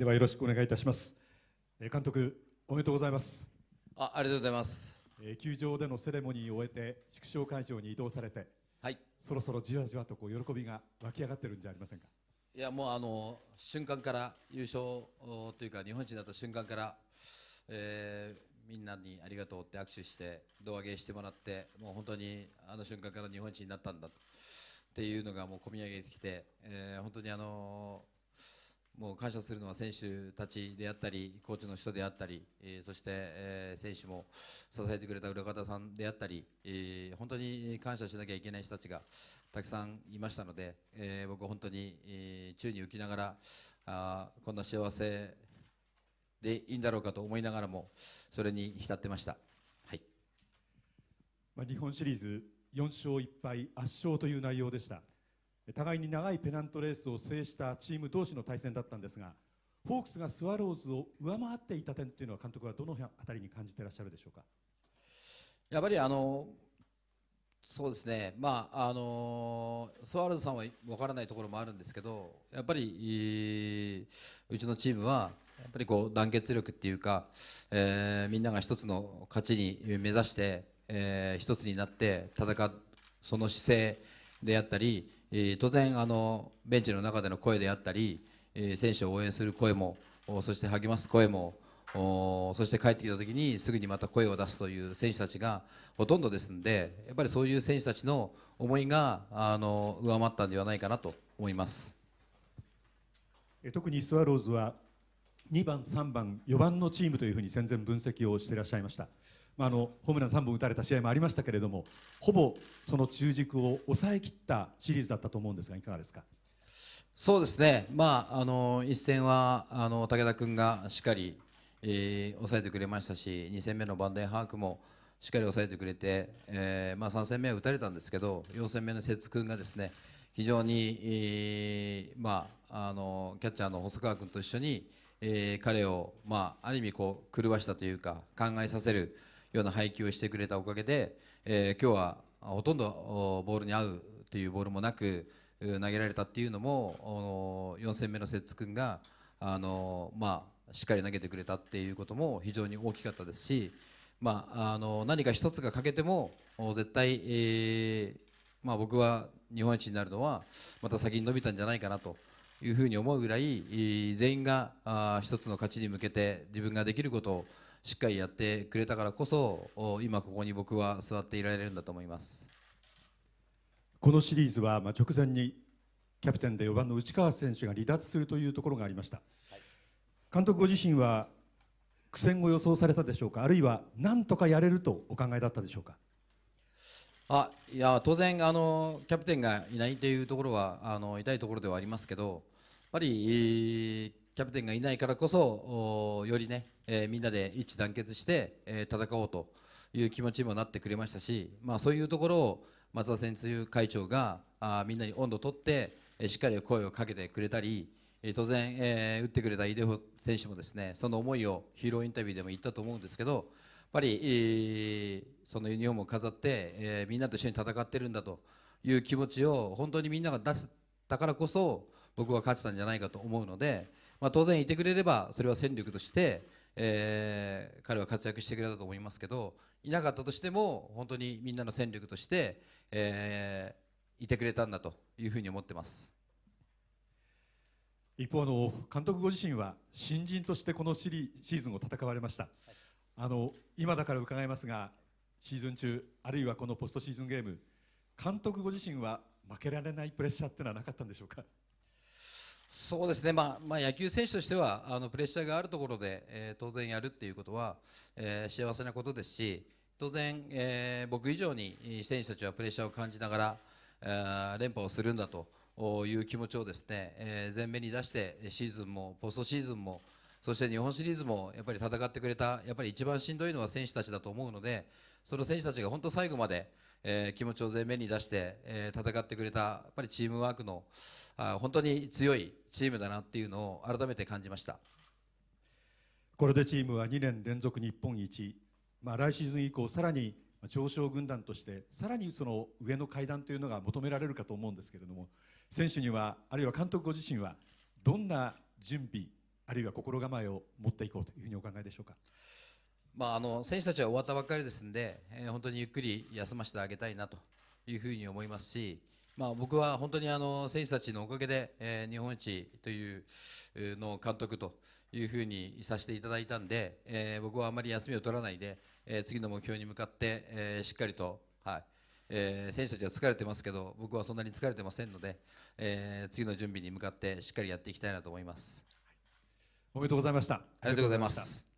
ではよろしくお願いいたします。えー、監督おめでとうございます。あ、ありがとうございます。えー、球場でのセレモニーを終えて縮小会場に移動されて、はい。そろそろじわじわとこう喜びが湧き上がってるんじゃありませんか。いやもうあの瞬間から優勝というか日本人だなった瞬間から、えー、みんなにありがとうって握手して胴上げしてもらってもう本当にあの瞬間から日本人になったんだっていうのがもう込み上げてきて、えー、本当にあのーもう感謝するのは選手たちであったり、コーチの人であったり、えー、そして、えー、選手も支えてくれた裏方さんであったり、えー、本当に感謝しなきゃいけない人たちがたくさんいましたので、えー、僕、本当に、えー、宙に浮きながら、あこんな幸せでいいんだろうかと思いながらも、それに浸ってました。はい、まあ、日本シリーズ4勝1敗圧勝という内容でした。互いに長いペナントレースを制したチーム同士の対戦だったんですがホークスがスワローズを上回っていた点というのは監督はどの辺りに感じていらっしゃるでしょうかやっぱりあのそうですね、まああのスワローズさんは分からないところもあるんですけどやっぱりうちのチームはやっぱりこう団結力っていうか、えー、みんなが一つの勝ちに目指して、えー、一つになって戦うその姿勢であったり、え当然あのベンチの中での声であったり、え選手を応援する声もそして励ます声もそして帰ってきた時にすぐにまた声を出すという選手たちがほとんどですのでやっぱりそういう選手たちの思いがあの上回ったんではないかなと思います特にスワローズは2番、3番、4番のチームというふうに戦前分析をしていらっしゃいました。まあ、あのホームラン3本打たれた試合もありましたけれどもほぼその中軸を抑えきったシリーズだったと思うんですがいかがですかそうですね、まあ、あの1戦はあの武田君がしっかり、えー、抑えてくれましたし2戦目のバンデンハークもしっかり抑えてくれて、えーまあ、3戦目は打たれたんですけど4戦目の節君がですね非常に、えーまあ、あのキャッチャーの細川君と一緒に、えー、彼を、まあ、ある意味こう狂わしたというか考えさせる。ような配球をしてくれたおかげで、えー、今日はほとんどボールに合うというボールもなく投げられたというのも4戦目の摂津君があの、まあ、しっかり投げてくれたということも非常に大きかったですし、まあ、あの何か一つが欠けても絶対、えー、まあ、僕は日本一になるのはまた先に伸びたんじゃないかなと。いうふうに思うぐらい全員が一つの勝ちに向けて自分ができることをしっかりやってくれたからこそ今ここに僕は座っていられるんだと思いますこのシリーズは、まあ、直前にキャプテンで4番の内川選手が離脱するというところがありました、はい、監督ご自身は苦戦を予想されたでしょうかあるいは何とかやれるとお考えだったでしょうかあいや当然あの、キャプテンがいないというところはあの痛いところではありますけどやっぱり、キャプテンがいないからこそよりね、えー、みんなで一致団結して、えー、戦おうという気持ちにもなってくれましたし、まあ、そういうところを松田選手会長があみんなに温度をとって、えー、しっかり声をかけてくれたり、えー、当然、えー、打ってくれた井出選手もですねその思いをヒーローインタビューでも言ったと思うんですけどやっぱり、えー、そのユニフォームを飾って、えー、みんなと一緒に戦ってるんだという気持ちを本当にみんなが出したからこそ僕は勝てたんじゃないかと思うので。まあ、当然いてくれればそれは戦力として、えー、彼は活躍してくれたと思いますけどいなかったとしても本当にみんなの戦力として、えー、いてくれたんだというふうに思ってます。一方の監督ご自身は新人としてこのシリシーズンを戦われました、はい、あの今だから伺いますがシーズン中あるいはこのポストシーズンゲーム監督ご自身は負けられないプレッシャーっていうのはなかったんでしょうかそうですね、まあ、まあ、野球選手としてはあのプレッシャーがあるところで、えー、当然やるっていうことは、えー、幸せなことですし当然、えー、僕以上に選手たちはプレッシャーを感じながら、えー、連覇をするんだという気持ちをですね、えー、前面に出してシーズンもポストシーズンもそして日本シリーズもやっぱり戦ってくれたやっぱり一番しんどいのは選手たちだと思うのでその選手たちが本当最後まで、えー、気持ちを前面に出して、えー、戦ってくれたやっぱりチームワークのあ本当に強いチームだなっていうのを改めて感じましたこれでチームは2年連続日本一、まあ、来シーズン以降さらに上昇軍団としてさらにその上の階段というのが求められるかと思うんですけれども選手にはあるいは監督ご自身はどんな準備あるいは心構えを持っていこうというふうにお考えでしょうか。まあ、あの選手たちは終わったばっかりですので、えー、本当にゆっくり休ませてあげたいなというふうに思いますし、まあ、僕は本当にあの選手たちのおかげで、えー、日本一というの監督というふうにさせていただいたんで、えー、僕はあまり休みを取らないで、えー、次の目標に向かって、えー、しっかりと、はいえー、選手たちは疲れてますけど僕はそんなに疲れてませんので、えー、次の準備に向かってしっかりやっていきたいなと思います。おめでとうございました。ありがとうございます。